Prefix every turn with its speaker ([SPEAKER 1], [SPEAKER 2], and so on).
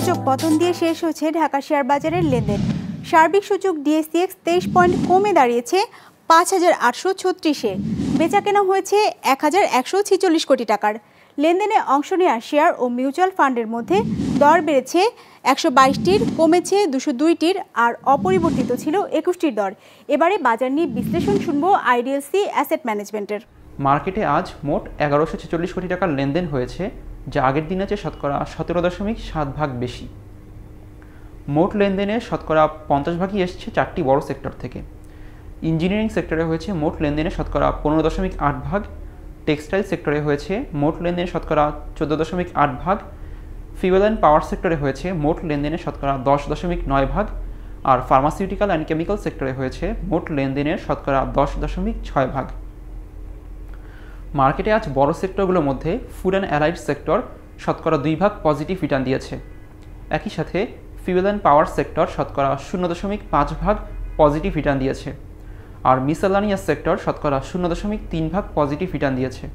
[SPEAKER 1] সূচক পতন দিয়ে শেষ হয়েছে ঢাকা শেয়ার বাজারের লেনদেন সার্বিক সূচক ডিএসসিএক্স তেইশ পয়েন্ট কমে দাঁড়িয়েছে পাঁচ হাজার আটশো ছত্রিশে বেচা কেনা হয়েছে এক হাজার একশো ছেচল্লিশ কোটি টাকার লেনদেনে অংশ নেওয়া শেয়ার ও মিউচুয়াল ফান্ডের মধ্যে দর বেড়েছে একশো বাইশটির কমেছে দুশো দুইটির আর অপরিবর্তিত ছিল একুশটির দর এবারে বাজার নিয়ে বিশ্লেষণ শুনব আইডিএলসি অ্যাসেট ম্যানেজমেন্টের
[SPEAKER 2] মার্কেটে আজ মোট এগারোশো ছেচল্লিশ কোটি টাকার লেনদেন হয়েছে যা আগের দিনের চেয়ে শতকরা সতেরো দশমিক সাত ভাগ বেশি মোট লেনদেনে শতকরা পঞ্চাশ ভাগই এসছে চারটি বড় সেক্টর থেকে ইঞ্জিনিয়ারিং সেক্টরে হয়েছে মোট লেনদেনে শতকরা পনেরো দশমিক আট ভাগ টেক্সটাইল সেক্টরে হয়েছে মোট লেনদেনে শতকরা চোদ্দো দশমিক আট ভাগ ফিউয়েল অ্যান্ড পাওয়ার সেক্টরে হয়েছে মোট লেনদেনে শতকরা দশ দশমিক নয় ভাগ আর ফার্মাসিউটিক্যাল অ্যান্ড কেমিক্যাল সেক্টরে হয়েছে মোট লেনদেনের শতকরা দশ দশমিক ছয় ভাগ মার্কেটে আজ বড় সেক্টরগুলোর মধ্যে ফুড অ্যান্ড অ্যালাইড সেক্টর শতকরা দুই ভাগ পজিটিভ রিটার্ন দিয়েছে একই সাথে ফিউয়েল অ্যান্ড পাওয়ার সেক্টর শতকরা শূন্য দশমিক পাঁচ ভাগ পজিটিভ রিটার্ন দিয়েছে আর মিসেলানিয়াস সেক্টর শতকরা শূন্য দশমিক তিন ভাগ পজিটিভ রিটার্ন দিয়েছে